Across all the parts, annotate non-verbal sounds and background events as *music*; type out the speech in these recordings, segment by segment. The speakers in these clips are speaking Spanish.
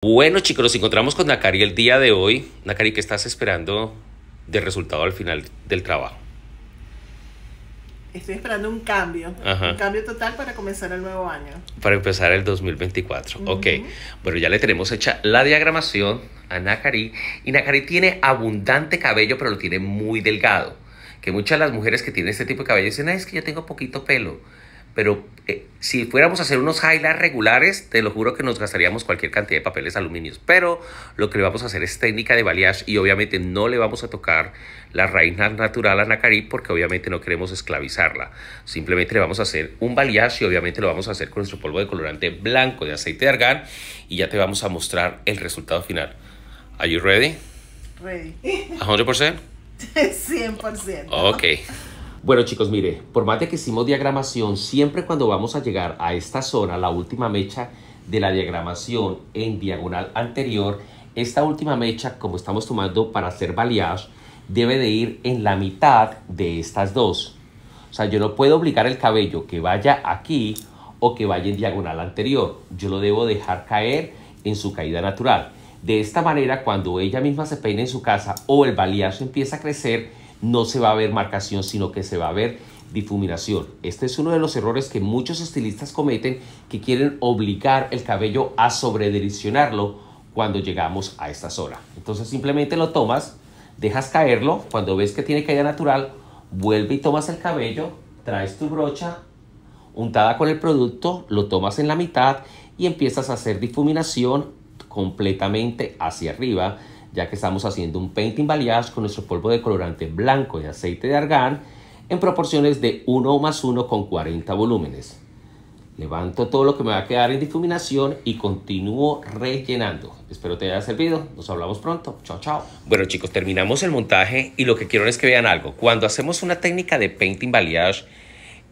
Bueno chicos, nos encontramos con Nakari el día de hoy. Nakari, ¿qué estás esperando de resultado al final del trabajo? Estoy esperando un cambio, un cambio total para comenzar el nuevo año. Para empezar el 2024, ok. Bueno, ya le tenemos hecha la diagramación a Nakari. Y Nakari tiene abundante cabello, pero lo tiene muy delgado. Que muchas de las mujeres que tienen este tipo de cabello dicen, es que yo tengo poquito pelo pero eh, si fuéramos a hacer unos highlights regulares, te lo juro que nos gastaríamos cualquier cantidad de papeles aluminios. Pero lo que le vamos a hacer es técnica de balayage y obviamente no le vamos a tocar la raíz natural a Nacarí porque obviamente no queremos esclavizarla. Simplemente le vamos a hacer un balayage y obviamente lo vamos a hacer con nuestro polvo de colorante blanco de aceite de argán y ya te vamos a mostrar el resultado final. Are you ready? Ready. 100%? 100%. *laughs* Ok. Bueno chicos, mire, por más de que hicimos diagramación, siempre cuando vamos a llegar a esta zona, la última mecha de la diagramación en diagonal anterior, esta última mecha, como estamos tomando para hacer balayage, debe de ir en la mitad de estas dos. O sea, yo no puedo obligar el cabello que vaya aquí o que vaya en diagonal anterior. Yo lo debo dejar caer en su caída natural. De esta manera, cuando ella misma se peine en su casa o el balayage empieza a crecer, no se va a ver marcación, sino que se va a ver difuminación. Este es uno de los errores que muchos estilistas cometen que quieren obligar el cabello a sobredireccionarlo cuando llegamos a esta zona. Entonces simplemente lo tomas, dejas caerlo, cuando ves que tiene caída natural, vuelve y tomas el cabello, traes tu brocha untada con el producto, lo tomas en la mitad y empiezas a hacer difuminación completamente hacia arriba ya que estamos haciendo un painting balayage con nuestro polvo de colorante blanco y aceite de argán en proporciones de 1 más 1 con 40 volúmenes. Levanto todo lo que me va a quedar en difuminación y continúo rellenando. Espero te haya servido. Nos hablamos pronto. Chao, chao. Bueno chicos, terminamos el montaje y lo que quiero es que vean algo. Cuando hacemos una técnica de painting balayage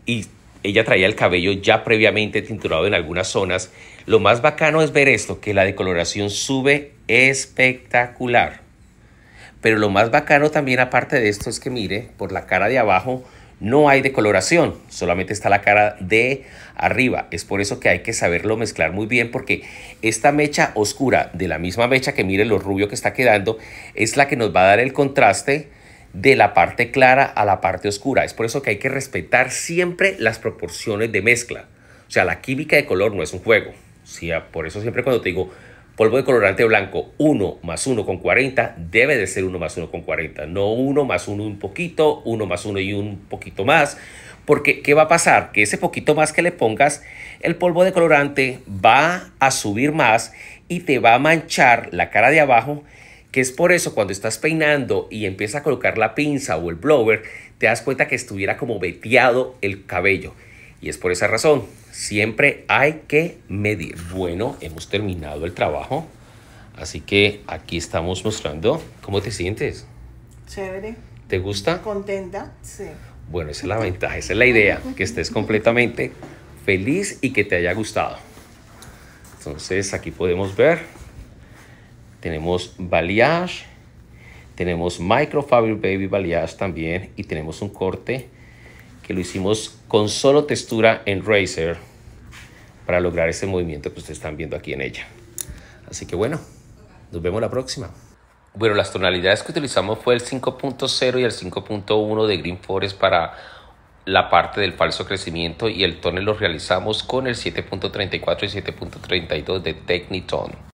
y ella traía el cabello ya previamente tinturado en algunas zonas. Lo más bacano es ver esto, que la decoloración sube espectacular. Pero lo más bacano también aparte de esto es que mire, por la cara de abajo no hay decoloración, solamente está la cara de arriba. Es por eso que hay que saberlo mezclar muy bien porque esta mecha oscura de la misma mecha que mire lo rubio que está quedando es la que nos va a dar el contraste de la parte clara a la parte oscura. Es por eso que hay que respetar siempre las proporciones de mezcla. O sea, la química de color no es un juego. Ah, por eso siempre cuando te digo polvo de colorante blanco 1 más 1 con 40, debe de ser 1 más 1 con 40. No 1 más 1 un poquito, 1 más 1 y un poquito más. Porque, ¿qué va a pasar? Que ese poquito más que le pongas, el polvo de colorante va a subir más y te va a manchar la cara de abajo que es por eso cuando estás peinando y empieza a colocar la pinza o el blower, te das cuenta que estuviera como veteado el cabello. Y es por esa razón, siempre hay que medir. Bueno, hemos terminado el trabajo, así que aquí estamos mostrando cómo te sientes. Chévere. ¿Te gusta? Contenta, sí. Bueno, esa es la ventaja, esa es la idea, que estés completamente feliz y que te haya gustado. Entonces aquí podemos ver tenemos balayage, tenemos microfiber baby balayage también y tenemos un corte que lo hicimos con solo textura en razor para lograr ese movimiento que ustedes están viendo aquí en ella. Así que bueno, nos vemos la próxima. Bueno, las tonalidades que utilizamos fue el 5.0 y el 5.1 de Green Forest para la parte del falso crecimiento y el tono lo realizamos con el 7.34 y 7.32 de Technitone.